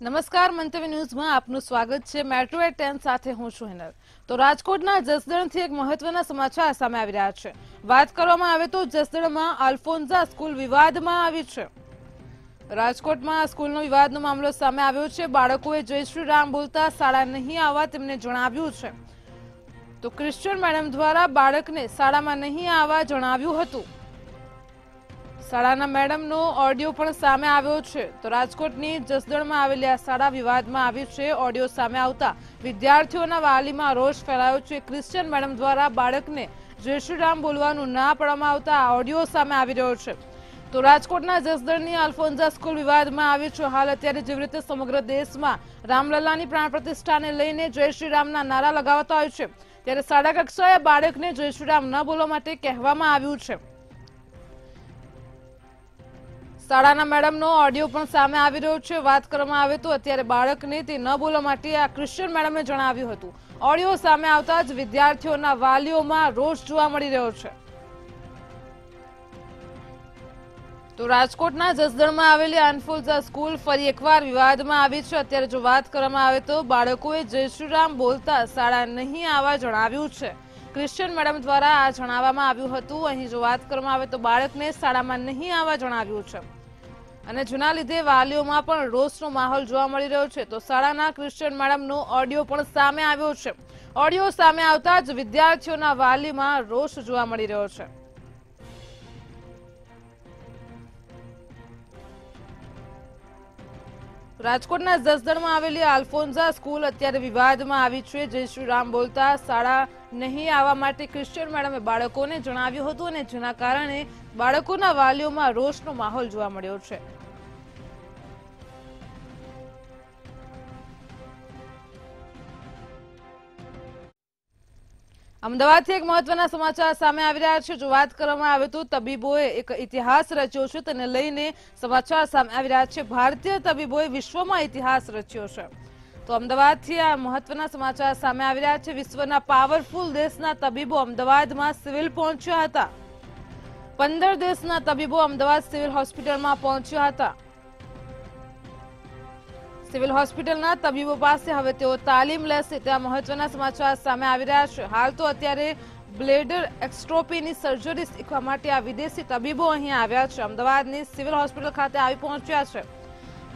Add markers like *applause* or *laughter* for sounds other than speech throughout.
નમસ્કાર મંતવ્ય ન્યૂઝમાં આપનું સ્વાગત છે મેટ્રો એટ ટેન સાથે હું છું હેનર તો રાજકોટના જસદણથી એક મહત્વના સમાચાર સામે આવી રહ્યા છે વાત કરવામાં આવે તો જસદણમાં આલ્ફોન્ઝા સ્કૂલ વિવાદમાં આવી છે રાજકોટમાં સ્કૂલનો વિવાદનો મામલો સામે આવ્યો છે બાળકોએ જય શ્રી રામ બોલતા શાળા નહીં આવવા તેમને જણાવ્યું છે તો ક્રિશ્ચિયન મેડમ દ્વારા બાળકને શાળામાં નહીં આવવા જણાવ્યું હતું શાળાના મેડમનો ઓડિયો પણ સામે આવ્યો છે તો રાજકોટની જસદણમાં આવેલી આ શાળા વિવાદમાં આવી છે ઓડિયો સામે આવતા વિદ્યાર્થીઓના વાલીમાં રોષ ફેલાયો છે ક્રિશ્ચિયન મેડમ દ્વારા બાળકને જય શ્રી રામ બોલવાનું ના પાડવામાં આવતા ઓડિયો સામે આવી રહ્યો છે તો રાજકોટના જસદણની આલ્ફોન્ઝા સ્કૂલ વિવાદમાં આવી છે હાલ અત્યારે જેવી રીતે સમગ્ર દેશમાં રામલલ્લાની પ્રાણ પ્રતિષ્ઠાને લઈને જય શ્રી રામના નારા લગાવતા હોય છે ત્યારે શાળા કક્ષાએ બાળકને જય શ્રી રામ ન બોલવા માટે કહેવામાં આવ્યું છે શાળાના મેડમનો ઓડિયો પણ સામે આવી રહ્યો છે વાત કરવામાં આવે તો અત્યારે બાળકને તે ન બોલવા માટે આ ક્રિશ્ચિયન મેડમે જણાવ્યું હતું ઓડિયો સામે આવતા જ વિદ્યાર્થીઓના વાલીઓમાં રોષ જોવા મળી રહ્યો છે તો રાજકોટના જસદણમાં આવેલી અનફુલઝા સ્કૂલ ફરી એકવાર વિવાદમાં આવી છે અત્યારે જો વાત કરવામાં આવે તો બાળકોએ જય શ્રીરામ બોલતા શાળા નહીં આવવા જણાવ્યું છે ક્રિશ્ચિયન મેડમ દ્વારા આ જણાવવામાં આવ્યું હતું અહીં જો વાત કરવામાં આવે તો બાળકને શાળામાં નહીં આવવા જણાવ્યું છે અને જેના લીધે વાલીઓમાં પણ રોષનો માહોલ જોવા મળી રહ્યો છે તો શાળાના ક્રિશ્ચિયન મેડમનો ઓડિયો પણ સામે આવ્યો છે ઓડિયો સામે આવતા જ વિદ્યાર્થીઓના વાલીમાં રોષ જોવા મળી રહ્યો છે રાજકોટના જસદણમાં આવેલી આલ્ફોન્ઝા સ્કૂલ અત્યારે વિવાદમાં આવી છે જય શ્રી રામ બોલતા શાળા નહીં આવવા માટે ક્રિશ્ચિયન મેડમે બાળકોને જણાવ્યું હતું અને જેના કારણે બાળકોના વાલીઓમાં રોષનો માહોલ જોવા મળ્યો છે અમદાવાદથી એક મહત્વના સમાચાર સામે આવી રહ્યા છે જો વાત કરવામાં આવે તો તબીબોએ એક ઇતિહાસ રચ્યો છે તેને લઈને સમાચાર સામે આવી રહ્યા છે ભારતીય તબીબોએ વિશ્વમાં ઇતિહાસ રચ્યો છે તો અમદાવાદથી આ મહત્વના સમાચાર સામે આવી રહ્યા છે વિશ્વના પાવરફુલ દેશના તબીબો અમદાવાદમાં સિવિલ પહોંચ્યા હતા પંદર દેશના તબીબો અમદાવાદ સિવિલ હોસ્પિટલમાં પહોંચ્યા હતા સિવિલ હોસ્પિટલના તબીબો પાસે હવે તેઓ તાલીમ લેશે ત્યાં મહત્વના સમાચાર સામે આવી રહ્યા છે હાલ તો અત્યારે બ્લેડર એક્સ્ટ્રોપીની સર્જરી શીખવા માટે આ વિદેશી તબીબો અહીં આવ્યા છે અમદાવાદની સિવિલ હોસ્પિટલ ખાતે આવી પહોંચ્યા છે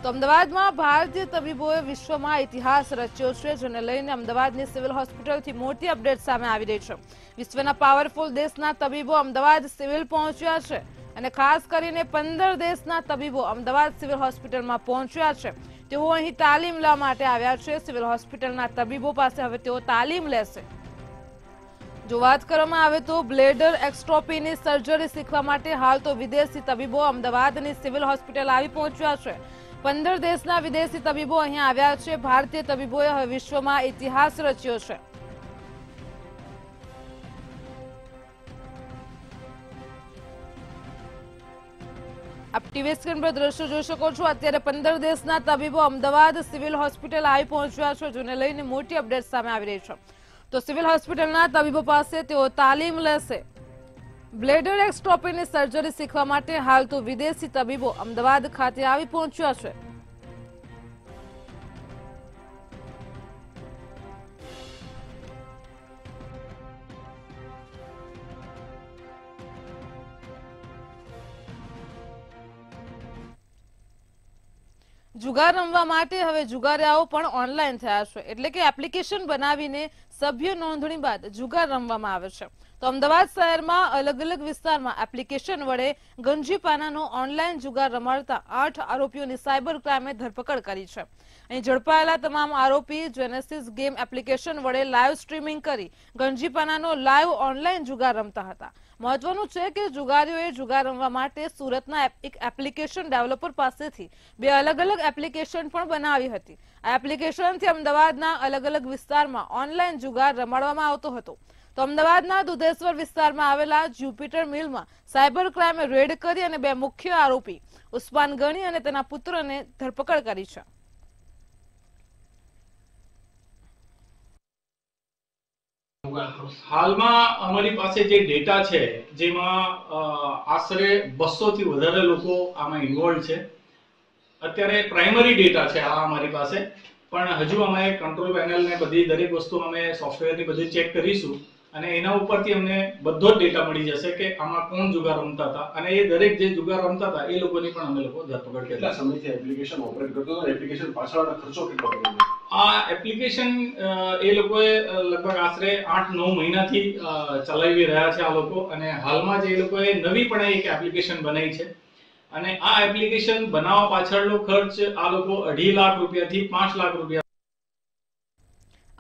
તો અમદાવાદમાં ભારતીય તબીબોએ વિશ્વમાં ઇતિહાસ રચ્યો છે જેને લઈને અમદાવાદની સિવિલ હોસ્પિટલથી મોટી અપડેટ સામે આવી રહી છે વિશ્વના પાવરફુલ દેશના તબીબો અમદાવાદ સિવિલ પહોંચ્યા છે અને ખાસ કરીને પંદર દેશના તબીબો અમદાવાદ સિવિલ હોસ્પિટલમાં પહોંચ્યા છે તેઓ અહીં તાલીમ લેવા માટે આવ્યા છે સિવિલ હોસ્પિટલના તબીબો પાસે હવે તેઓ તાલીમ લેશે જો વાત કરવામાં આવે તો બ્લેડર એક્સ્ટ્રોપીની સર્જરી શીખવા માટે હાલ તો વિદેશી તબીબો અમદાવાદની સિવિલ હોસ્પિટલ આવી પહોંચ્યા છે પંદર દેશના વિદેશી તબીબો અહીં આવ્યા છે ભારતીય તબીબોએ હવે વિશ્વમાં ઇતિહાસ રચ્યો છે આપ ટીવી સ્ક્રીન પર દ્રશ્યો જોઈ શકો છો અત્યારે પંદર દેશના તબીબો અમદાવાદ સિવિલ હોસ્પિટલ આવી પહોંચ્યા છે જેને લઈને મોટી અપડેટ સામે આવી રહી છે તો સિવિલ હોસ્પિટલના તબીબો પાસે તેઓ તાલીમ લેશે બ્લેડર એક્સ્ટ્રોપીની સર્જરી શીખવા માટે હાલ તો વિદેશી તબીબો અમદાવાદ ખાતે આવી પહોંચ્યા છે જુગાર રમવા માટે હવે જુગારિયાઓ પણ ઓનલાઈન થયા છે એટલે કે એપ્લિકેશન બનાવીને સભ્ય નોંધણી બાદ જુગાર રમવામાં આવે છે તો અમદાવાદ શહેરમાં અલગ અલગ વિસ્તારમાં એપ્લિકેશન વડે ગંજી પાનાનો ઓનલાઈન જુગાર રમાડતા આઠ આરોપીઓની સાયબર ક્રાઇમે ધરપકડ કરી છે અહીં ઝડપાયેલા તમામ આરોપી જેનેસિસ ગેમ એપ્લિકેશન વડે લાઈવ સ્ટ્રીમિંગ કરી ગંજીપાનાનો લાઈવ ઓનલાઈન જુગાર રમતા હતા મહત્વનું છે કે જુગારીઓએ જુગાર રમવા માટે સુરતના એક એપ્લિકેશન ડેવલપર પાસેથી બે અલગ અલગ એપ્લિકેશન પણ બનાવી હતી આ એપ્લિકેશનથી અમદાવાદના અલગ અલગ વિસ્તારમાં ઓનલાઈન જુગાર રમાડવામાં આવતો હતો તો અમદાવાદના દુધેશ્વર વિસ્તારમાં આવેલા જ્યુપિટર મિલમાં સાયબર ક્રાઇમે રેડ કરી અને બે મુખ્ય આરોપી ઉસ્માન ગણી અને તેના પુત્રને ધરપકડ કરી છે હાલમાં અમારી પાસે જે ડેટા છે જેમાં આશરે બસો થી વધારે લોકો આમાં ઇન્વોલ્વ છે અત્યારે પ્રાઇમરી ડેટા છે આ અમારી પાસે પણ હજુ અમે કંટ્રોલ પેનલ ને બધી દરેક વસ્તુ અમે સોફ્ટવેર ની બધી ચેક કરીશું અને એના ઉપરથી અમને બધો જ ડેટા મળી જશે કે આમાં કોણ જુગાર રમતા હતા અને એ દરેક જે જુગાર રમતા હતા એ લોકોની પણ અમે લોકો ધરપકડ કેટલા સમયથી એપ્લિકેશન ઓપરેટ કરતો હતો એપ્લિકેશન પાછળ ખર્ચો કેટલો કર્યો આ એપ્લિકેશન એ લોકોએ લગભગ આશરે આઠ નવ મહિનાથી ચલાવી રહ્યા છે આ લોકો અને હાલમાં જે એ લોકોએ નવી પણ એક એપ્લિકેશન બનાવી છે અને આ એપ્લિકેશન બનાવવા પાછળનો ખર્ચ આ લોકો અઢી લાખ રૂપિયાથી પાંચ લાખ રૂપિયા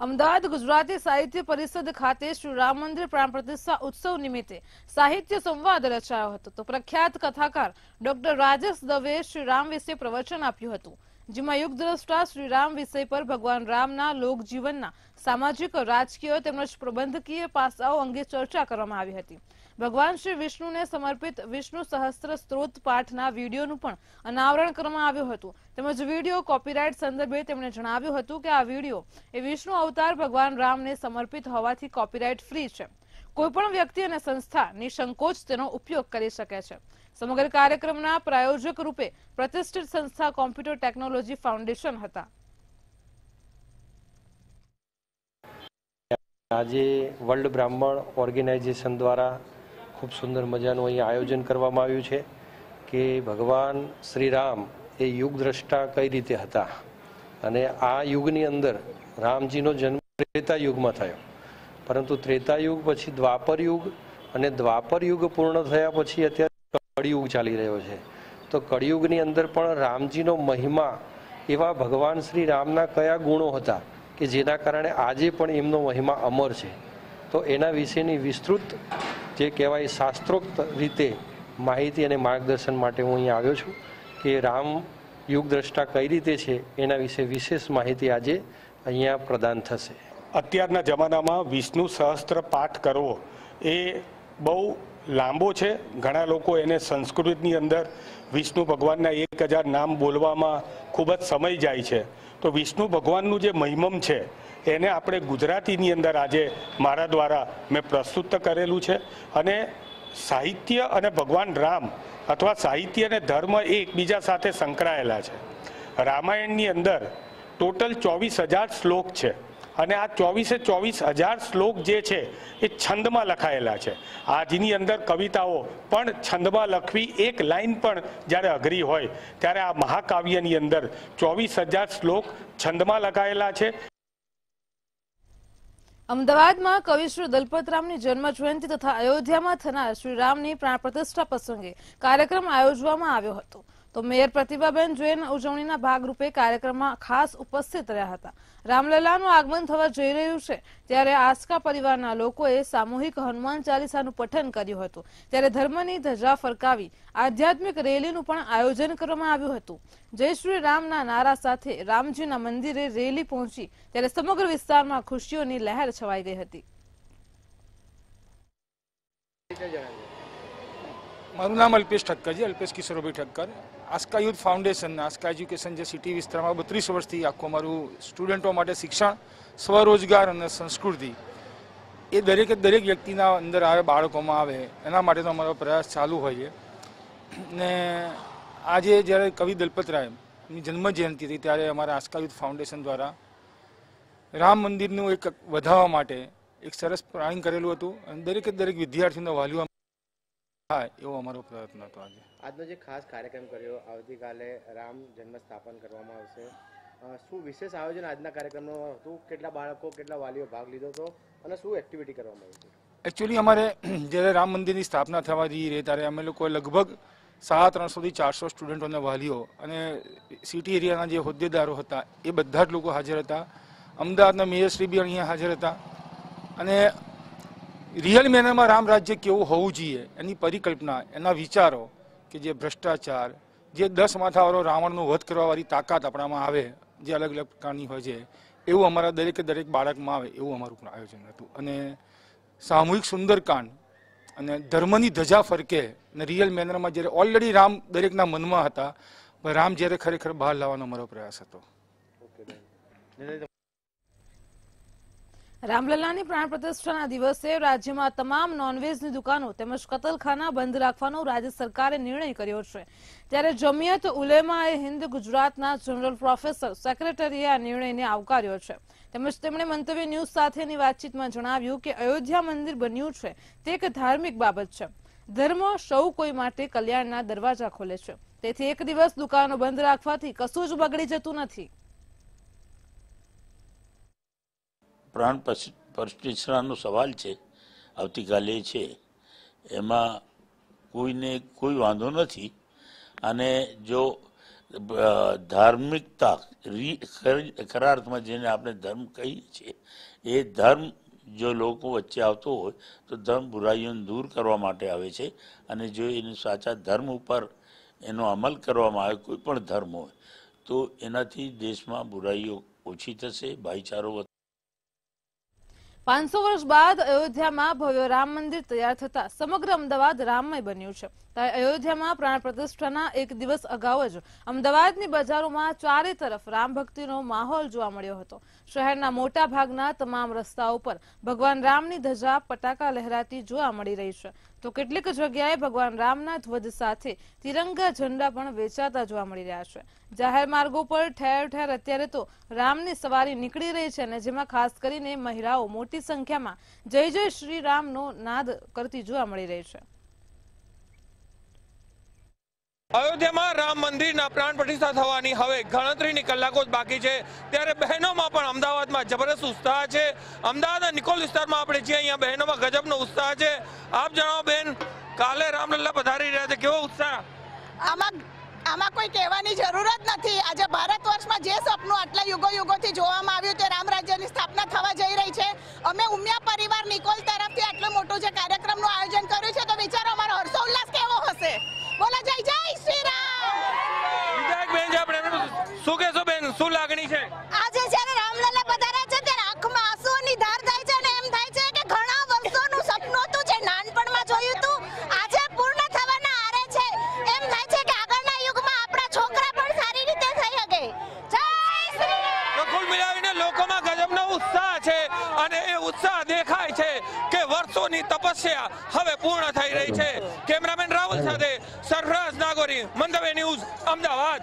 અમદાવાદ ગુજરાતી સાહિત્ય પરિષદ ખાતે શ્રી રામ મંદિર પ્રાણ પ્રતિષ્ઠા ઉત્સવ નિમિત્તે સાહિત્ય સંવાદ રચાયો હતો તો પ્રખ્યાત કથાકાર ડોક્ટર રાજેશ દવે શ્રી રામ વિશે પ્રવચન આપ્યું હતું જેમાં યુગદ્રષ્ટા શ્રી રામ વિષય પર ભગવાન રામના લોકજીવનના સામાજિક રાજકીય તેમજ પ્રબંધકીય પાસાઓ અંગે ચર્ચા કરવામાં આવી હતી ભગવાન શ્રી વિષ્ણુને સમર્પિત વિષ્ણુ સહસ્ત્ર સ્ત્રોત પાઠના વિડીયોનું પણ અનાવરણ કરવામાં આવ્યું હતું તેમજ વિડીયો કોપીરાઇટ સંદર્ભે તેમણે જણાવ્યું હતું કે આ વિડીયો એ વિષ્ણુ અવતાર ભગવાન રામને સમર્પિત હોવાથી કોપીરાઇટ ફ્રી છે કોઈપણ વ્યક્તિ અને સંસ્થા નિસંકોચ તેનો ઉપયોગ કરી શકે છે સમગ્ર કાર્યક્રમના પ્રાયોજક રૂપે પ્રતિષ્ઠિત સંસ્થા કોમ્પ્યુટર ટેકનોલોજી ફાઉન્ડેશન હતા આજે વર્લ્ડ બ્રાહ્મણ ઓર્ગેનાઇઝેશન દ્વારા ખૂબ સુંદર મજાનું અહીંયા આયોજન કરવામાં આવ્યું છે કે ભગવાન શ્રી રામ એ યુગ દ્રષ્ટા કઈ રીતે હતા અને આ યુગની અંદર રામજીનો જન્મ ત્રેતા યુગમાં થયો પરંતુ ત્રેતા યુગ પછી દ્વાપર યુગ અને દ્વાપર યુગ પૂર્ણ થયા પછી અત્યારે કળિયુગ ચાલી રહ્યો છે તો કળિયુગની અંદર પણ રામજીનો મહિમા એવા ભગવાન શ્રી રામના કયા ગુણો હતા કે જેના કારણે આજે પણ એમનો મહિમા અમર છે તો એના વિશેની વિસ્તૃત જે કહેવાય શાસ્ત્રોક્ત રીતે માહિતી અને માર્ગદર્શન માટે હું અહીંયા આવ્યો છું કે રામ યુગદ્રષ્ટા કઈ રીતે છે એના વિશે વિશેષ માહિતી આજે અહીંયા પ્રદાન થશે અત્યારના જમાનામાં વિષ્ણુ સહસ્ત્ર પાઠ કરવો એ બહુ લાંબો છે ઘણા લોકો એને સંસ્કૃતની અંદર વિષ્ણુ ભગવાનના એક હજાર નામ બોલવામાં ખૂબ જ સમય જાય છે તો વિષ્ણુ ભગવાનનું જે મહિમમ છે એને આપણે ગુજરાતીની અંદર આજે મારા દ્વારા મેં પ્રસ્તુત કરેલું છે અને સાહિત્ય અને ભગવાન રામ અથવા સાહિત્ય અને ધર્મ એ એકબીજા સાથે સંકળાયેલા છે રામાયણની અંદર ટોટલ ચોવીસ હજાર શ્લોક છે અને આ ચોવીસે ચોવીસ હજાર શ્લોક જે છે એ છંદમાં લખાયેલા છે આજની અંદર કવિતાઓ પણ છંદમાં લખવી એક લાઈન પણ જ્યારે અઘરી હોય ત્યારે આ મહાકાવ્યની અંદર ચોવીસ હજાર શ્લોક છંદમાં લખાયેલા છે અમદાવાદમાં કવિ શ્રી દલપતરામની જન્મ જયંતિ તથા અયોધ્યામાં થનાર શ્રીરામની પ્રાણ પ્રતિષ્ઠા પ્રસંગે કાર્યક્રમ આયોજવામાં આવ્યો હતો તો મેયર પ્રતિભાબેન જૈન ઉજવણીના ભાગરૂપે કાર્યક્રમમાં ખાસ ઉપસ્થિત રહ્યા હતા રામલલાનું આગમન થવા જઈ રહ્યું છે ત્યારે આસ્કા પરિવારના લોકોએ સામૂહિક હનુમાન ચાલીસાનું પઠન કર્યું હતું ત્યારે ધર્મની ધજા ફરકાવી આધ્યાત્મિક રેલીનું પણ આયોજન કરવામાં આવ્યું હતું જય શ્રી રામના નારા સાથે રામજીના મંદિરે રેલી પહોંચી ત્યારે સમગ્ર વિસ્તારમાં ખુશીઓની લહેર છવાઈ ગઈ હતી મારું નામ Alpesh Thakkar Alpesh Kishorbhai Thakkar Aska youth foundation Aska education જે સિટી વિસ્તારમાં બત્રીસ વર્ષથી આખું અમારું સ્ટુડન્ટો માટે શિક્ષણ સ્વરોજગાર અને સંસ્કૃતિ એ દરેકે દરેક વ્યક્તિના અંદર આવે બાળકોમાં આવે એના માટેનો અમારો પ્રયાસ ચાલુ હોય છે ને આજે જ્યારે કવિ દલપત રાયની જન્મજયંતિ હતી ત્યારે અમારા આસ્કા યુથ ફાઉન્ડેશન દ્વારા રામ મંદિરનું એક વધાવવા માટે એક સરસ પ્રાણી કરેલું હતું અને દરેકે દરેક વિદ્યાર્થીનો વાલીઓ હા એવો અમારો પ્રયત્ન હતો આજે આજનો જે ખાસ કાર્યક્રમ કર્યો આવતીકાલે રામ જન્મ સ્થાપન કરવામાં આવશે શું વિશેષ આયોજન આજના કાર્યક્રમનું હતું કેટલા બાળકો કેટલા વાલીઓ ભાગ લીધો હતો અને શું એક્ટિવિટી કરવામાં આવી હતી એકચ્યુઅલી અમારે *clears throat* જ્યારે રામ મંદિરની સ્થાપના થવા જઈ રહી ત્યારે અમે લોકોએ લગભગ સાડા ત્રણસોથી ચારસો સ્ટુડન્ટો અને વાલીઓ અને સિટી એરિયાના જે હોદ્દેદારો હતા એ બધા જ લોકો હાજર હતા અમદાવાદના મેયરશ્રી બી અહીંયા હાજર હતા અને રિયલ મેનરમાં રામ રાજ્ય કેવું હોવું જોઈએ એની પરિકલ્પના એના વિચારો કે જે ભ્રષ્ટાચાર જે દસ માથાવાળો રાવણનો વધ કરવાવાળી તાકાત આપણામાં આવે જે અલગ અલગ પ્રકારની હોય છે એવું અમારા દરેકે દરેક બાળકમાં આવે એવું અમારું આયોજન હતું અને સામૂહિક સુંદરકાંડ અને ધર્મની ધજા ફરકે અને રિયલ મેનરમાં જ્યારે ઓલરેડી રામ દરેકના મનમાં હતા રામ જ્યારે ખરેખર બહાર લાવવાનો અમારો પ્રયાસ હતો રામલલ્લાની પ્રાણ પ્રતિષ્ઠાના દિવસે રાજ્યમાં તમામ નોનવેજની દુકાનો તેમજ કતલખાના બંધ રાખવાનો રાજ્ય સરકારે નિર્ણય કર્યો છે ત્યારે જમિયત ઉલેમા એ હિન્દ ગુજરાતના જનરલ પ્રોફેસર સેક્રેટરીએ આ નિર્ણયને આવકાર્યો છે તેમજ તેમણે મંતવ્ય ન્યૂઝ સાથેની વાતચીતમાં જણાવ્યું કે અયોધ્યા મંદિર બન્યું છે તે એક ધાર્મિક બાબત છે ધર્મ સૌ કોઈ માટે કલ્યાણના દરવાજા ખોલે છે તેથી એક દિવસ દુકાનો બંધ રાખવાથી કશું જ બગડી જતું નથી પ્રાણ પ્રતિષ્ઠાનો સવાલ છે આવતીકાલે છે એમાં કોઈને કોઈ વાંધો નથી અને જો ધાર્મિકતા ખરા અર્થમાં જેને આપણે ધર્મ કહીએ છીએ એ ધર્મ જો લોકો વચ્ચે આવતો હોય તો ધર્મ બુરાઈઓને દૂર કરવા માટે આવે છે અને જો એને સાચા ધર્મ ઉપર એનો અમલ કરવામાં આવે કોઈ પણ ધર્મ હોય તો એનાથી દેશમાં બુરાઈઓ ઓછી થશે ભાઈચારો પાંચસો વર્ષ બાદ અયોધ્યામાં ભવ્ય રામ મંદિર તૈયાર થતા સમગ્ર અમદાવાદ રામમય બન્યું છે ત્યારે અયોધ્યામાં પ્રાણ પ્રતિષ્ઠાના એક દિવસ અગાઉ જ અમદાવાદની બજારોમાં ચારે તરફ રામ ભક્તિનો માહોલ જોવા મળ્યો હતો શહેરના મોટા ભાગના તમામ રસ્તાઓ પર ભગવાન રામની ધજા પટાકા લહેરાતી જોવા મળી રહી છે તો કેટલીક જગ્યાએ ભગવાન રામના ધ્વજ સાથે તિરંગા ઝંડા પણ વેચાતા જોવા મળી રહ્યા છે જાહેર માર્ગો પર ઠેર ઠેર અત્યારે તો રામની સવારી નીકળી રહી છે અને જેમાં ખાસ કરીને મહિલાઓ મોટી સંખ્યામાં જય જય શ્રી રામનો નાદ કરતી જોવા મળી રહી છે અયોધ્યામાં રામ મંદિરના પ્રાણ પ્રતિષ્ઠા થવાની હવે ગણતરીની કલાકો જ બાકી છે ત્યારે બહેનોમાં પણ અમદાવાદમાં જબરદસ્ત ઉત્સાહ છે અમદાવાદના નિકોલ વિસ્તારમાં આપણે છીએ અહીંયા બહેનોમાં ગજબનો ઉત્સાહ છે આપ જણાવો બેન કાલે રામલલ્લા પધારી રહ્યા છે કેવો ઉત્સાહ આમાં આમાં કોઈ કહેવાની જરૂર જ નથી આજે ભારત વર્ષમાં જે સપનું આટલા યુગો યુગોથી જોવામાં આવ્યું તે રામ રાજ્યની સ્થાપના થવા જઈ રહી છે અમે ઉમિયા પરિવાર નિકોલ તરફથી આટલો મોટો જે કાર્યક્રમનું આયોજન કર્યું છે તો વિચારો અમારો હર્ષોલ્લાસ કેવો હશે બોલો જય જય શ્રી રામ વિધાયક બેન છે આપણે શું કહેશો બેન શું લાગણી છે આજે જ્યારે રામલાલા પધાર્યા છે ત્યારે આંખમાં આંસુઓની ધાર થાય છે અને એમ થાય છે કે ઘણા વર્ષોનું સપનું હતું જે નાનપણમાં જોયું હતું આજે પૂર્ણ થવાના આરે છે એમ થાય છે કે આગળના યુગમાં આપણા છોકરા પણ સારી રીતે થઈ શકે જય શ્રી રામ કુલ મિલાવીને લોકોમાં ગજબનો ઉત્સાહ છે અને એ ઉત્સાહ દેખાય છે કે વર્ષોની તપસ્યા હવે પૂર્ણ થઈ રહી છે કેમેરામેન રાવલ સાથે સરફરાજ નાગોરી મંદવે ન્યૂઝ અમદાવાદ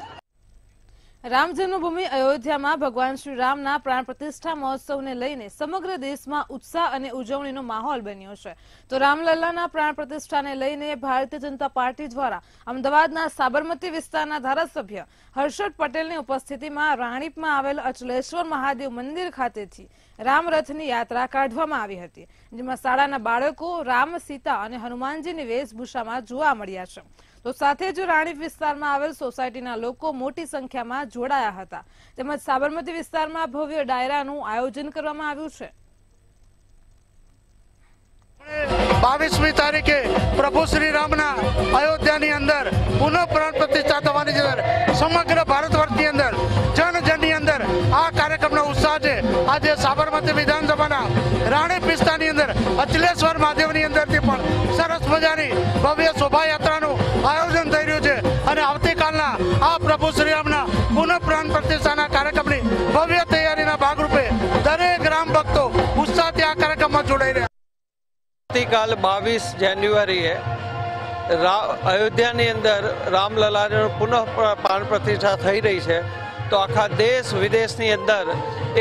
રામ જન્મભૂમિ અયોધ્યામાં ભગવાન શ્રી રામના પ્રાણ પ્રતિષ્ઠા મહોત્સવને લઈને સમગ્ર દેશમાં ઉત્સાહ અને ઉજવણીનો માહોલ બન્યો છે તો રામલલ્લાના પ્રાણ પ્રતિષ્ઠાને લઈને ભારતીય જનતા પાર્ટી દ્વારા અમદાવાદના સાબરમતી વિસ્તારના ધારાસભ્ય હર્ષદ પટેલની ઉપસ્થિતિમાં રાણીપમાં આવેલ અચલેશ્વર મહાદેવ મંદિર ખાતેથી રામરથની યાત્રા કાઢવામાં આવી હતી જેમાં શાળાના બાળકો રામ સીતા અને હનુમાનજીની વેશભૂષામાં જોવા મળ્યા છે તો સાથે જ રાણીપ વિસ્તારમાં આવેલ સોસાયટીના લોકો મોટી સંખ્યામાં જોડાયા હતા તેમજ સાબરમતી વિસ્તારમાં ભવ્ય ડાયરાનું આયોજન કરવામાં આવ્યું છે બાવીસમી તારીખે પ્રભુ શ્રી રામના અયોધ્યાની અંદર પુનઃ પ્રાણ પ્રતિષ્ઠા થવાની અંદર સમગ્ર ભારત વર્ષની અંદર આ કાર્યક્રમનો ઉત્સાહ છે આજે સાબરમતી વિધાનસભાના રાણી પિસ્તાની અંદર અચલેશ્વર મહાદેવની અંદરથી પણ સરસ મજાની ભવ્ય શોભાયાત્રાનું આયોજન થઈ રહ્યું છે અને આવતીકાલના આ પ્રભુ શ્રીરામના પુનઃ પ્રાણ પ્રતિષ્ઠાના કાર્યક્રમની ભવ્ય તૈયારીના ભાગરૂપે દરેક ગ્રામ ભક્તો ઉત્સાહથી આ કાર્યક્રમમાં જોડાઈ રહ્યા આવતીકાલ બાવીસ જાન્યુઆરીએ અયોધ્યાની અંદર રામલલાની પુનઃ પ્રાણ પ્રતિષ્ઠા થઈ રહી છે તો આખા દેશ વિદેશની અંદર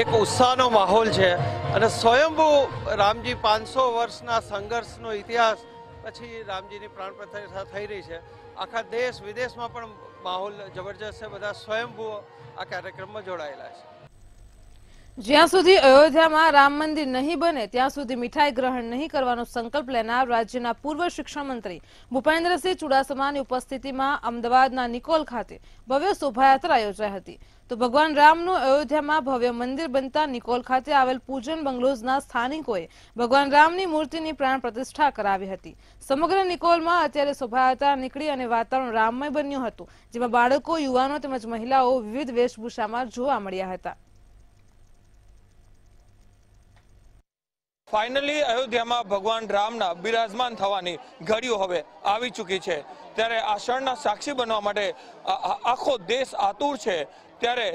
એક ઉત્સાહનો માહોલ છે અને સ્વયંભૂ રામજી પાંચસો વર્ષના સંઘર્ષનો ઇતિહાસ પછી રામજીની પ્રાણ પ્રતિષ્ઠા થઈ રહી છે આખા દેશ વિદેશમાં પણ માહોલ જબરજસ્ત છે બધા સ્વયંભૂ આ કાર્યક્રમમાં જોડાયેલા છે જ્યાં સુધી અયોધ્યામાં રામ મંદિર નહીં બને ત્યાં સુધી મીઠાઈ ગ્રહણ નહીં કરવાનો સંકલ્પ લેનાર રાજ્યના પૂર્વ શિક્ષણ મંત્રી ભૂપેન્દ્રસિંહ ચુડાસમાની ઉપસ્થિતિમાં અમદાવાદના નિકોલ ખાતે ભવ્ય શોભાયાત્રા યોજાઈ હતી તો ભગવાન રામનું અયોધ્યામાં ભવ્ય મંદિર બનતા નિકોલ ખાતે આવેલ પૂજન બંગલોઝના સ્થાનિકોએ ભગવાન રામની મૂર્તિની પ્રાણ પ્રતિષ્ઠા કરાવી હતી સમગ્ર નિકોલમાં અત્યારે શોભાયાત્રા નીકળી અને વાતાવરણ રામમય બન્યું હતું જેમાં બાળકો યુવાનો તેમજ મહિલાઓ વિવિધ વેશભૂષામાં જોવા મળ્યા હતા ફાઇનલી અયોધ્યામાં ભગવાન રામના બિરાજમાન થવાની ઘડીઓ હવે આવી ચૂકી છે ત્યારે આ આષાઢના સાક્ષી બનવા માટે આખો દેશ આતુર છે ત્યારે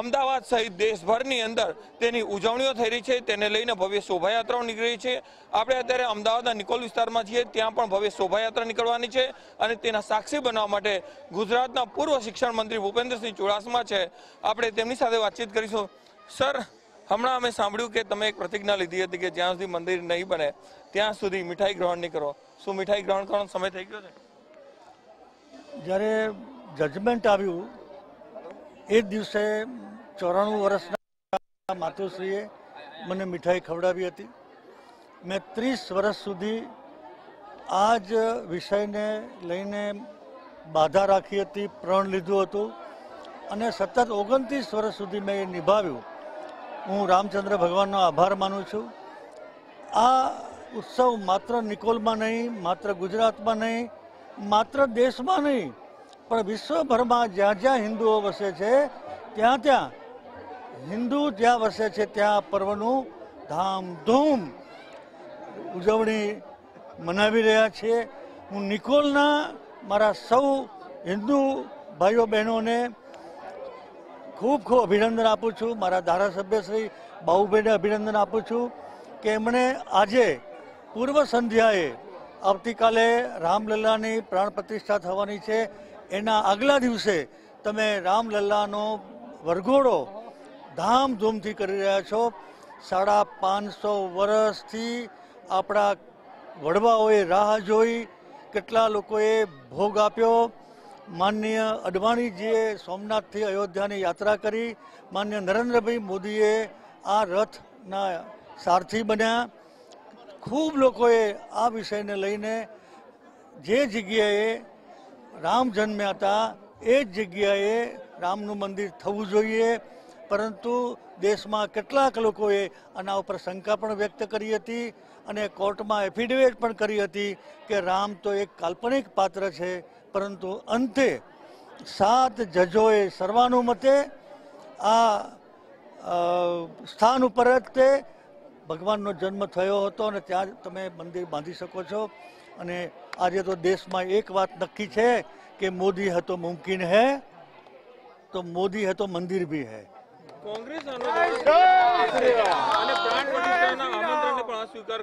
અમદાવાદ સહિત દેશભરની અંદર તેની ઉજવણીઓ થઈ રહી છે તેને લઈને ભવ્ય શોભાયાત્રાઓ નીકળી રહી છે આપણે અત્યારે અમદાવાદના નિકોલ વિસ્તારમાં છીએ ત્યાં પણ ભવ્ય શોભાયાત્રા નીકળવાની છે અને તેના સાક્ષી બનવા માટે ગુજરાતના પૂર્વ શિક્ષણ મંત્રી ભૂપેન્દ્રસિંહ ચુડાસમા છે આપણે તેમની સાથે વાતચીત કરીશું સર હમણાં અમે સાંભળ્યું કે તમે એક પ્રતિજ્ઞા લીધી હતી કે જ્યાં સુધી મંદિર નહીં બને ત્યાં સુધી મીઠાઈ ગ્રહણ નહીં કરો શું મીઠાઈ ગ્રહણ કરવાનો સમય થઈ ગયો છે જ્યારે જજમેન્ટ આવ્યું એ દિવસે ચોરાણું વર્ષના માતુશ્રીએ મને મીઠાઈ ખવડાવી હતી મેં ત્રીસ વર્ષ સુધી આ જ વિષયને લઈને બાધા રાખી હતી પ્રણ લીધું હતું અને સતત ઓગણત્રીસ વર્ષ સુધી મેં એ નિભાવ્યું હું રામચંદ્ર ભગવાનનો આભાર માનું છું આ ઉત્સવ માત્ર નિકોલમાં નહીં માત્ર ગુજરાતમાં નહીં માત્ર દેશમાં નહીં પણ વિશ્વભરમાં જ્યાં જ્યાં હિન્દુઓ વસે છે ત્યાં ત્યાં હિન્દુ જ્યાં વસે છે ત્યાં પર્વનું ધામધૂમ ઉજવણી મનાવી રહ્યા છીએ હું નિકોલના મારા સૌ હિન્દુ ભાઈઓ બહેનોને ખૂબ ખૂબ અભિનંદન આપું છું મારા ધારાસભ્ય શ્રી બાહુભાઈને અભિનંદન આપું છું કે એમણે આજે પૂર્વ સંધ્યાએ આવતીકાલે રામલલ્લાની પ્રાણ પ્રતિષ્ઠા થવાની છે એના આગલા દિવસે તમે રામલલ્લાનો વરઘોડો ધામધૂમથી કરી રહ્યા છો સાડા પાંચસો વર્ષથી આપણા વડવાઓએ રાહ જોઈ કેટલા લોકોએ ભોગ આપ્યો માનનીય અડવાણીજીએ સોમનાથથી અયોધ્યાની યાત્રા કરી માન્ય નરેન્દ્રભાઈ મોદીએ આ રથના સારથી બન્યા ખૂબ લોકોએ આ વિષયને લઈને જે જગ્યાએ રામ જન્મ્યા હતા એ જ જગ્યાએ રામનું મંદિર થવું જોઈએ પરંતુ દેશમાં કેટલાક લોકોએ આના ઉપર શંકા પણ વ્યક્ત કરી હતી અને કોર્ટમાં એફિડેવિટ પણ કરી હતી કે રામ તો એક કાલ્પનિક પાત્ર છે પરંતુ અંતે સાત જજોએ સર્વાનુમતે આ સ્થાન ઉપર જ તે ભગવાનનો જન્મ થયો હતો અને ત્યાં તમે મંદિર બાંધી શકો છો અને આજે તો દેશમાં એક વાત નક્કી છે કે મોદી હતો મુમકિન હે તો મોદી હતો મંદિર ભી હે કોંગ્રેસ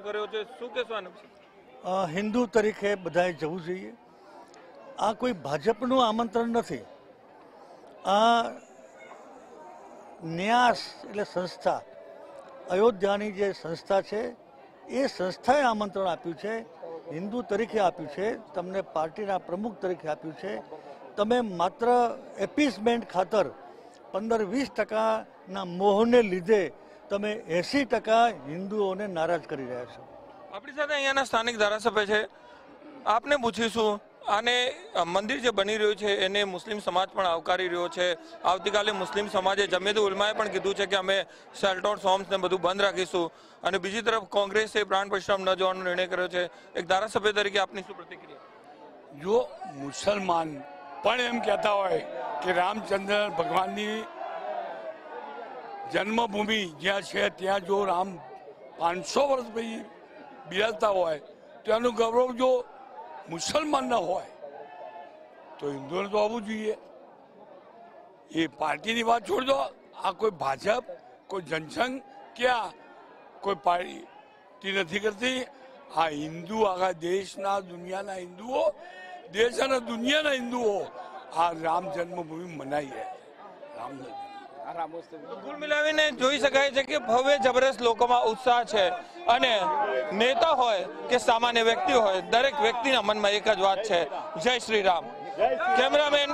કર્યો હિન્દુ તરીકે બધાએ જવું જોઈએ આ કોઈ ભાજપનું આમંત્રણ નથી આ ન્યાસ એટલે સંસ્થા અયોધ્યાની જે સંસ્થા છે એ સંસ્થાએ આમંત્રણ આપ્યું છે હિન્દુ તરીકે આપ્યું છે તમને પાર્ટીના પ્રમુખ તરીકે આપ્યું છે તમે માત્ર એપીસમેન્ટ ખાતર પંદર વીસ ટકાના મોહને લીધે તમે એંસી ટકા હિન્દુઓને નારાજ કરી રહ્યા છો આપણી સાથે અહીંયાના સ્થાનિક ધારાસભ્ય છે આપને પૂછીશું અને મંદિર જે બની રહ્યું છે એને મુસ્લિમ સમાજ પણ આવકારી રહ્યો છે આવતીકાલે મુસ્લિમ સમાજે જમેદ ઉલમાએ પણ કીધું છે કે અમે શેલ્ટોર સોમ્સ બધું બંધ રાખીશું અને બીજી તરફ કોંગ્રેસે પ્રાણ પ્રશ્રમ ન જવાનો નિર્ણય કર્યો છે એક ધારાસભ્ય તરીકે આપની શું પ્રતિક્રિયા જો મુસલમાન પણ એમ કહેતા હોય કે રામચંદ્ર ભગવાનની જન્મભૂમિ જ્યાં છે ત્યાં જો રામ પાંચસો વર્ષ પછી બિરાજતા હોય તો એનું ગૌરવ જો مسلمان نہ ہوئے تو ہندو نے تو آبو جوئیے یہ پارٹی رنم منا رہی ہے કુલ મિલાવીને જોઈ શકાય છે કે ભવ્ય જબરજસ્ત લોકોમાં ઉત્સાહ છે અને નેતા હોય કે સામાન્ય વ્યક્તિ હોય દરેક વ્યક્તિના મનમાં એક જ વાત છે જય શ્રી રામ કેમેરામેન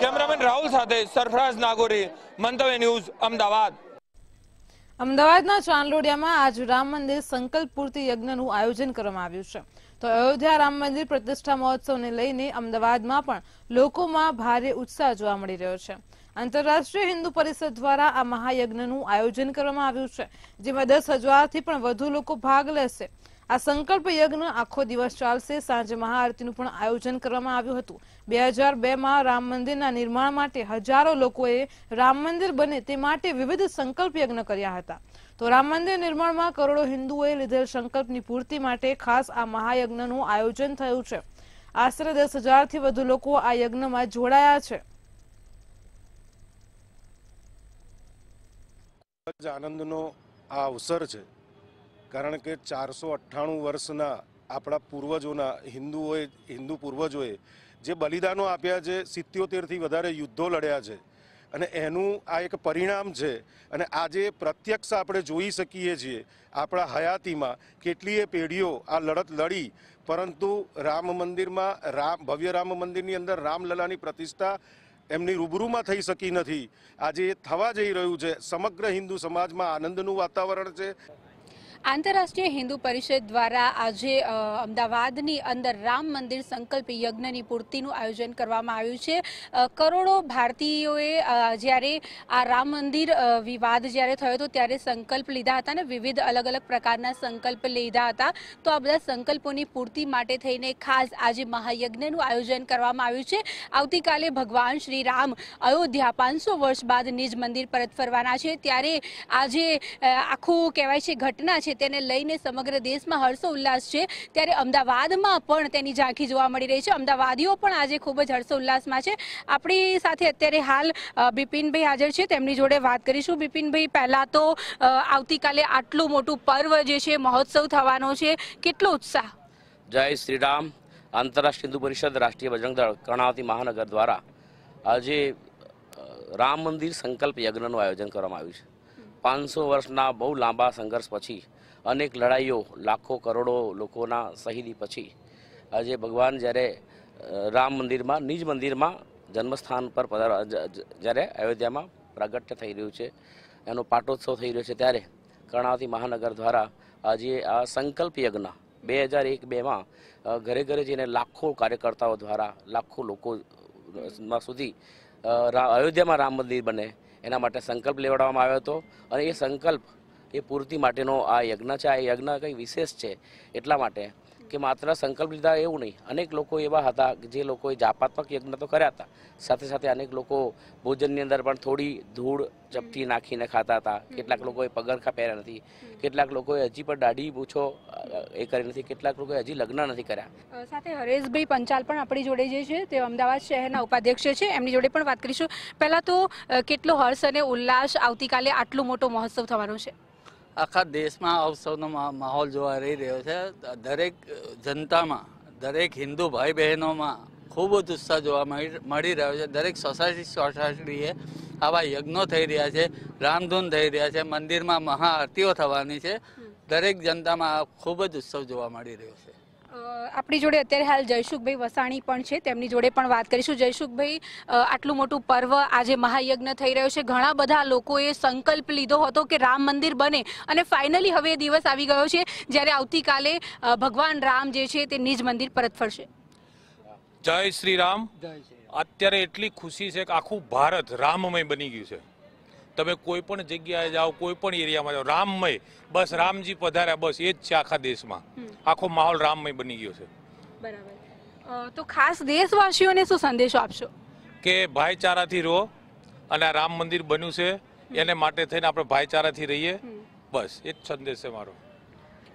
કેમેરામેન રાહુલ સાથે સરફરાજ નાગોરી મંતવ્ય ન્યૂઝ અમદાવાદ અમદાવાદના ચાંદલોડિયામાં આજ રામ મંદિર સંકલ્પ પૂર્તિ યજ્ઞનું આયોજન કરવામાં આવ્યું છે તો અયોધ્યા રામ મંદિર પ્રતિષ્ઠા મહોત્સવને લઈને અમદાવાદમાં પણ લોકોમાં ભારે ઉત્સાહ જોવા મળી રહ્યો છે આંતરરાષ્ટ્રીય હિન્દુ પરિષદ દ્વારા આ મહાયજ્ઞનું આયોજન કરવામાં આવ્યું છે જેમાં દસ હજારથી પણ વધુ લોકો ભાગ લેશે આ સંકલ્પ યજ્ઞ આખો દિવસ ચાલશે સાંજે મહાઆરતીનું પણ આયોજન કરવામાં આવ્યું હતું બે હજાર બેમાં રામ મંદિરના નિર્માણ માટે હજારો લોકોએ રામ મંદિર બને તે માટે વિવિધ સંકલ્પ યજ્ઞ કર્યા હતા તો રામ મંદિર નિર્માણમાં કરોડો હિન્દુઓએ લીધેલ સંકલ્પની પૂર્તિ માટે ખાસ આ મહાયજ્ઞનું આયોજન થયું છે આશરે દસ હજારથી વધુ લોકો આ યજ્ઞમાં જોડાયા છે આનંદનો આ અવસર છે કારણ કે ચારસો અઠ્ઠાણું વર્ષના આપણા પૂર્વજોના હિન્દુઓએ હિન્દુ પૂર્વજોએ જે બલિદાનો આપ્યા છે સિત્યોતેરથી વધારે યુદ્ધો લડ્યા છે અને એનું આ એક પરિણામ છે અને આજે પ્રત્યક્ષ આપણે જોઈ શકીએ છીએ આપણા હયાતીમાં કેટલીય પેઢીઓ આ લડત લડી પરંતુ રામ મંદિરમાં રામ ભવ્ય રામ મંદિરની અંદર રામલલાની પ્રતિષ્ઠા એમની રૂબરૂમાં થઈ શકી નથી આજે એ થવા જઈ રહ્યું છે સમગ્ર હિન્દુ સમાજમાં આનંદનું વાતાવરણ છે આંતરરાષ્ટ્રીય હિન્દુ પરિષદ દ્વારા આજે અમદાવાદની અંદર રામ મંદિર સંકલ્પ યજ્ઞની પૂર્તિનું આયોજન કરવામાં આવ્યું છે કરોડો ભારતીયોએ જ્યારે આ રામ મંદિર વિવાદ જ્યારે થયો હતો ત્યારે સંકલ્પ લીધા હતા અને વિવિધ અલગ અલગ પ્રકારના સંકલ્પ લીધા હતા તો આ બધા સંકલ્પોની પૂર્તિ માટે થઈને ખાસ આજે મહાયજ્ઞનું આયોજન કરવામાં આવ્યું છે આવતીકાલે ભગવાન શ્રી રામ અયોધ્યા પાંચસો વર્ષ બાદ નિજ મંદિર પરત ફરવાના છે ત્યારે આજે આખું કહેવાય છે ઘટના છે તેને લઈને સમગ્ર દેશમાં હર્ષો ઉલ્લાસ છે ત્યારે અમદાવાદમાં પણ તેની ઝાંખી જોવા મળી રહી છે અમદાવાદીઓ પણ આજે ખૂબ જ હર્ષો ઉલ્લાસમાં છે આપણી સાથે અત્યારે હાલ બિપિનભાઈ હાજર છે તેમની જોડે વાત કરીશું બિપિનભાઈ પહેલાં તો આવતીકાલે આટલું મોટું પર્વ જે છે મહોત્સવ થવાનો છે કેટલો ઉત્સાહ જય શ્રીરામ રામ આંતરરાષ્ટ્રીય હિન્દુ પરિષદ રાષ્ટ્રીય બજરંગ દળ કર્ણાવતી મહાનગર દ્વારા આજે રામ મંદિર સંકલ્પ યજ્ઞનું આયોજન કરવામાં આવ્યું છે પાંચસો વર્ષના બહુ લાંબા સંઘર્ષ પછી અનેક લડાઈઓ લાખો કરોડો લોકોના શહીદી પછી આજે ભગવાન જ્યારે રામ મંદિરમાં નિજ મંદિરમાં જન્મસ્થાન પર પધાર જ્યારે અયોધ્યામાં પ્રાગટ્ય થઈ રહ્યું છે એનો પાટોત્સવ થઈ રહ્યો છે ત્યારે કર્ણાવતી મહાનગર દ્વારા આજે આ સંકલ્પ યજ્ઞ બે હજાર એક બેમાં ઘરે ઘરે જઈને લાખો કાર્યકર્તાઓ દ્વારા લાખો લોકો સુધી અયોધ્યામાં રામ મંદિર બને એના માટે સંકલ્પ લેવડાવવામાં આવ્યો હતો અને એ સંકલ્પ એ પૂર્તિ માટેનો આ યજ્ઞ છે આ યજ્ઞ કંઈ વિશેષ છે એટલા માટે કે માત્ર સંકલ્પ લીધા એવું નહીં અનેક લોકો એવા હતા જે લોકોએ જાપાત્મક યજ્ઞ તો કર્યા હતા સાથે સાથે અનેક લોકો ભોજનની અંદર પણ થોડી ધૂળ ચપટી નાખીને ખાતા હતા કેટલાક લોકોએ પગરખા પહેર્યા નથી કેટલાક લોકોએ હજી પણ દાઢી પૂછો એ કરી નથી કેટલાક લોકોએ હજી લગ્ન નથી કર્યા સાથે હરેશભાઈ પંચાલ પણ આપણી જોડે જે છે તે અમદાવાદ શહેરના ઉપાધ્યક્ષ છે એમની જોડે પણ વાત કરીશું પહેલાં તો કેટલો હર્ષ અને ઉલ્લાસ આવતીકાલે આટલો મોટો મહોત્સવ થવાનો છે આખા દેશમાં આ ઉત્સવનો માહોલ જોવા રહી રહ્યો છે દરેક જનતામાં દરેક હિન્દુ ભાઈ બહેનોમાં ખૂબ જ ઉત્સાહ જોવા મળી રહ્યો છે દરેક સોસાયટી સોસાયટીએ આવા યજ્ઞો થઈ રહ્યા છે રામધૂન થઈ રહ્યા છે મંદિરમાં મહાઆરતીઓ થવાની છે દરેક જનતામાં ખૂબ જ ઉત્સવ જોવા મળી રહ્યો છે આપણી જોડે અત્યારે હાલ જયસુખભાઈ વસાણી પણ છે તેમની જોડે પણ વાત કરીશું જયસુખભાઈ આટલું મોટું પર્વ આજે મહાયજ્ઞ થઈ રહ્યો છે ઘણા બધા લોકોએ સંકલ્પ લીધો હતો કે રામ મંદિર બને અને ફાઇનલી હવે એ દિવસ આવી ગયો છે જ્યારે આવતીકાલે ભગવાન રામ જે છે તે નિજ મંદિર પરત ફરશે જય શ્રી રામ જય અત્યારે એટલી ખુશી છે કે આખું ભારત રામમય બની ગયું છે તમે કોઈ પણ જગ્યાએ જાઓ કોઈ પણ એરિયામાં જાઓ રામમય બસ રામજી પધાર્યા બસ એ જ છે આખા દેશમાં આખો માહોલ રામમય બની ગયો છે બરાબર તો ખાસ દેશવાસીઓને શું સંદેશો આપશો કે ભાઈચારાથી રહો અને રામ મંદિર બન્યું છે એને માટે થઈને આપણે ભાઈચારાથી રહીએ બસ એ જ સંદેશ છે મારો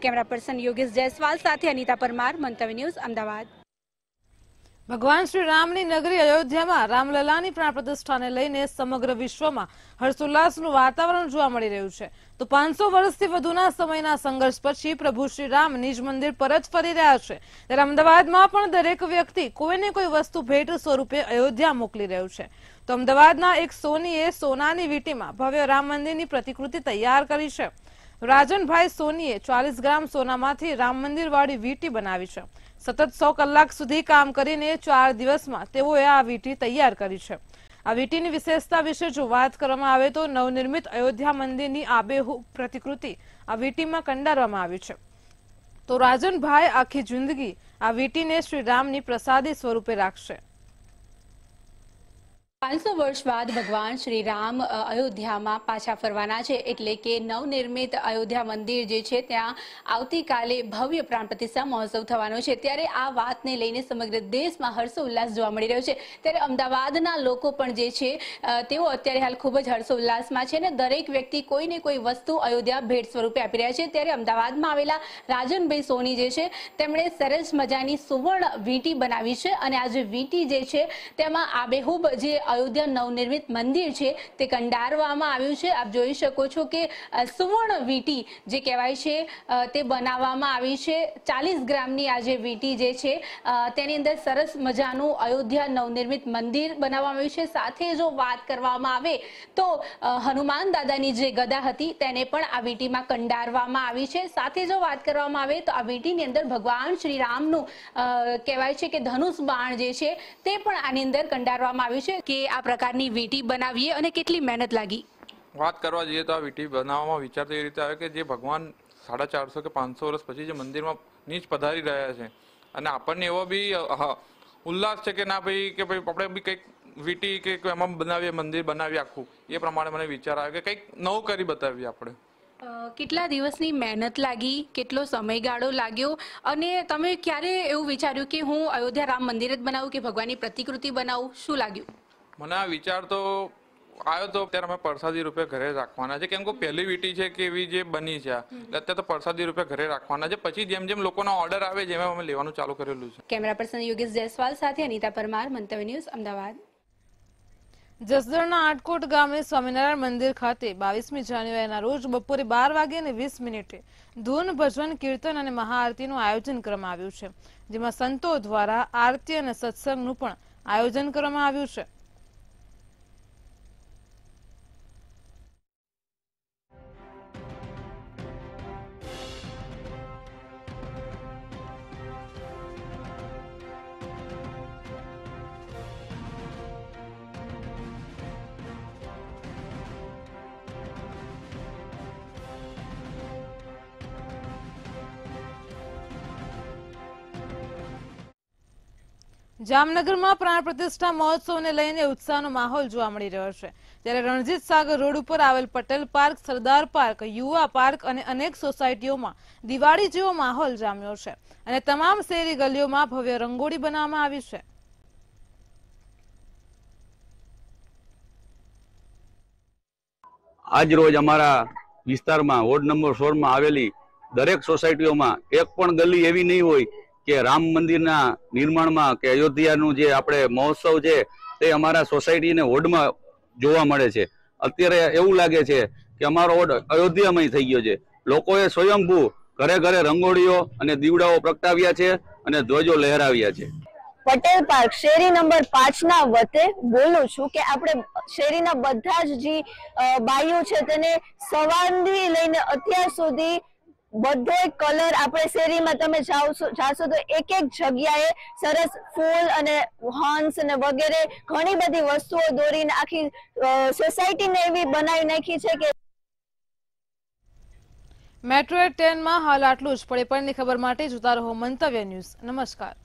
કેમેરા પર્સન યોગેશ જયસ્વાલ સાથે અનિતા પરમાર મંતવ્ય ન્યૂઝ અમદાવાદ ભગવાન શ્રી રામની નગરી અયોધ્યામાં રામલલાની પ્રાણ પ્રતિષ્ઠાને લઈને સમગ્ર વિશ્વમાં હર્ષોલ્લાસનું વાતાવરણ જોવા મળી રહ્યું છે તો પાંચસો વર્ષથી વધુના સમયના સંઘર્ષ પછી પ્રભુ શ્રી રામ નિજ મંદિર પર જ ફરી રહ્યા છે ત્યારે અમદાવાદમાં પણ દરેક વ્યક્તિ કોઈને કોઈ વસ્તુ ભેટ સ્વરૂપે અયોધ્યા મોકલી રહ્યું છે તો અમદાવાદના એક સોનીએ સોનાની વીટીમાં ભવ્ય રામ મંદિરની પ્રતિકૃતિ તૈયાર કરી છે રાજનભાઈ સોનીએ ચાલીસ ગ્રામ સોનામાંથી રામ મંદિરવાળી વીટી બનાવી છે સતત સો કલાક સુધી કામ કરીને ચાર દિવસમાં તેઓએ આ વીટી તૈયાર કરી છે આ વીટીની વિશેષતા વિશે જો વાત કરવામાં આવે તો નવનિર્મિત અયોધ્યા મંદિરની આબેહુ પ્રતિકૃતિ આ વીટીમાં કંડારવામાં આવી છે તો રાજનભાઈ આખી જિંદગી આ વીટીને શ્રીરામની પ્રસાદી સ્વરૂપે રાખશે પાંચસો વર્ષ બાદ ભગવાન શ્રી રામ અયોધ્યામાં પાછા ફરવાના છે એટલે કે નવનિર્મિત અયોધ્યા મંદિર જે છે ત્યાં આવતીકાલે ભવ્ય પ્રાણ પ્રતિષ્ઠા મહોત્સવ થવાનો છે ત્યારે આ વાતને લઈને સમગ્ર દેશમાં હર્ષોલ્લાસ જોવા મળી રહ્યો છે ત્યારે અમદાવાદના લોકો પણ જે છે તેઓ અત્યારે હાલ ખૂબ જ હર્ષોલ્લાસમાં છે અને દરેક વ્યક્તિ કોઈને કોઈ વસ્તુ અયોધ્યા ભેટ સ્વરૂપે આપી રહ્યા છે ત્યારે અમદાવાદમાં આવેલા રાજનભાઈ સોની જે છે તેમણે સરસ મજાની સુવર્ણ વીંટી બનાવી છે અને આ જે વીંટી જે છે તેમાં આબેહૂબ જે અયોધ્યા નવનિર્મિત મંદિર છે તે કંડારવામાં આવ્યું છે આપ જોઈ શકો છો કે સુવર્ણ વીટી જે કહેવાય છે તે બનાવવામાં આવી છે ચાલીસ ગ્રામની આ જે વીટી જે છે તેની અંદર સરસ મજાનું અયોધ્યા નવનિર્મિત મંદિર બનાવવામાં આવ્યું છે સાથે જો વાત કરવામાં આવે તો હનુમાન દાદાની જે ગદા હતી તેને પણ આ વીટીમાં કંડારવામાં આવી છે સાથે જો વાત કરવામાં આવે તો આ વીટીની અંદર ભગવાન શ્રી રામનું કહેવાય છે કે ધનુષ બાણ જે છે તે પણ આની અંદર કંડારવામાં આવ્યું છે કે આ પ્રકારની વીંટી બનાવીએ અને કેટલી મહેનત લાગી વાત કરવા જઈએ તો આ વીંટી બનાવવામાં વિચાર તો એ રીતે આવે કે જે ભગવાન સાડા ચારસો કે પાંચસો વર્ષ પછી જે મંદિરમાં નીચ પધારી રહ્યા છે અને આપણને એવો બી ઉલ્લાસ છે કે ના ભાઈ કે ભાઈ આપણે બી કંઈક વીટી કે એમાં બનાવીએ મંદિર બનાવી આખું એ પ્રમાણે મને વિચાર આવ્યો કે કંઈક નવું કરી બતાવીએ આપણે કેટલા દિવસની મહેનત લાગી કેટલો સમયગાળો લાગ્યો અને તમે ક્યારે એવું વિચાર્યું કે હું અયોધ્યા રામ મંદિર જ બનાવું કે ભગવાનની પ્રતિકૃતિ બનાવું શું લાગ્યું મને આ વિચાર તો આવ્યો તો અત્યારે અમે પરસાદી રૂપે ઘરે રાખવાના છે કેમ કે પહેલી વીટી છે કે એવી જે બની છે અત્યારે તો પરસાદી રૂપે ઘરે રાખવાના છે પછી જેમ જેમ લોકોનો ઓર્ડર આવે જેમ અમે લેવાનું ચાલુ કરેલું છે કેમેરા પર્સન યોગેશ જયસ્વાલ સાથે અનિતા પરમાર મંતવ્ય ન્યૂઝ અમદાવાદ જસદણના આટકોટ ગામે સ્વામિનારાયણ મંદિર ખાતે બાવીસમી જાન્યુઆરીના રોજ બપોરે બાર વાગે અને વીસ મિનિટે ધૂન ભજન કીર્તન અને મહાઆરતીનું આયોજન કરવામાં આવ્યું છે જેમાં સંતો દ્વારા આરતી અને સત્સંગનું પણ આયોજન કરવામાં આવ્યું છે જામનગરમાં પ્રાણ પ્રતિષ્ઠા મહોત્સવને લઈને ઉત્સાહનો માહોલ જોવા મળી રહ્યો છે ત્યારે રણજીત સાગર રોડ ઉપર આવેલ Patel park Sardar park Yuva park અને અનેક સોસાયટીઓમાં દિવાળી જેવો માહોલ જામ્યો છે અને તમામ શેરી ગલીઓમાં ભવ્ય રંગોળી બનાવવામાં આવી છે આજ રોજ અમારા વિસ્તારમાં વોર્ડ નંબર સોળમાં આવેલી દરેક સોસાયટીઓમાં એક પણ ગલી એવી નહીં હોય કે રામ મંદિરના નિર્માણમાં કે અયોધ્યાનું જે આપણે મહોત્સવ છે તે અમારા સોસાયટીને હોડમાં જોવા મળે છે અત્યારે એવું લાગે છે કે અમારો હોડ અયોધ્યામય થઈ ગયો છે લોકોએ સ્વયંભૂ ઘરે ઘરે રંગોળીઓ અને દીવડાઓ પ્રગટાવ્યા છે અને ધ્વજો લહેરાવ્યા છે પટેલ પાર્ક શેરી નંબર પાંચ ના વતે બોલું છું કે આપણે શેરીના બધા જ જે બાઈઓ છે તેને સવારથી લઈને અત્યાર સુધી બધો કલર આપણે શેરીમાં તમે જાશો તો એક એક જગ્યાએ સરસ ફૂલ અને હંસ અને વગેરે ઘણી બધી વસ્તુઓ દોરીને આખી સોસાયટીને એવી બનાવી નાખી છે કે મેટ્રો ટ્રેનમાં હાલ આટલું જ પડે પડની ખબર માટે જોતા રહો મંતવ્ય ન્યૂઝ નમસ્કાર